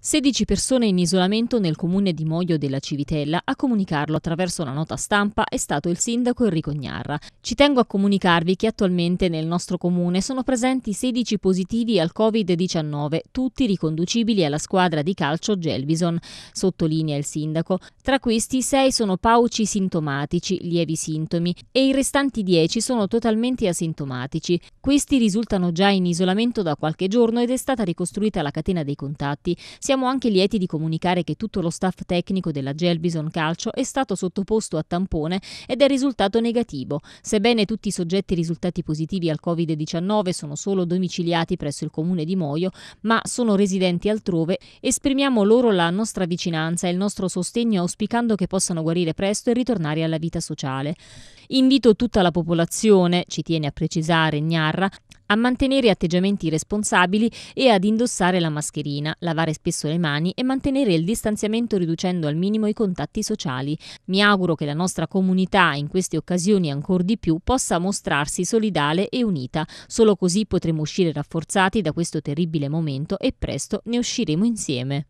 16 persone in isolamento nel comune di Moglio della Civitella, a comunicarlo attraverso una nota stampa è stato il sindaco Enrico Gnarra. Ci tengo a comunicarvi che attualmente nel nostro comune sono presenti 16 positivi al Covid-19, tutti riconducibili alla squadra di calcio Gelbison, sottolinea il sindaco. Tra questi 6 sono pauci sintomatici, lievi sintomi, e i restanti 10 sono totalmente asintomatici. Questi risultano già in isolamento da qualche giorno ed è stata ricostruita la catena dei contatti. Siamo anche lieti di comunicare che tutto lo staff tecnico della Gelbison Calcio è stato sottoposto a tampone ed è risultato negativo, sebbene tutti i soggetti risultati positivi al Covid-19 sono solo domiciliati presso il comune di Moio, ma sono residenti altrove, esprimiamo loro la nostra vicinanza e il nostro sostegno auspicando che possano guarire presto e ritornare alla vita sociale. Invito tutta la popolazione, ci tiene a precisare Gnarra, a mantenere atteggiamenti responsabili e ad indossare la mascherina, lavare spesso le mani e mantenere il distanziamento riducendo al minimo i contatti sociali. Mi auguro che la nostra comunità in queste occasioni ancora di più possa mostrarsi solidale e unita. Solo così potremo uscire rafforzati da questo terribile momento e presto ne usciremo insieme.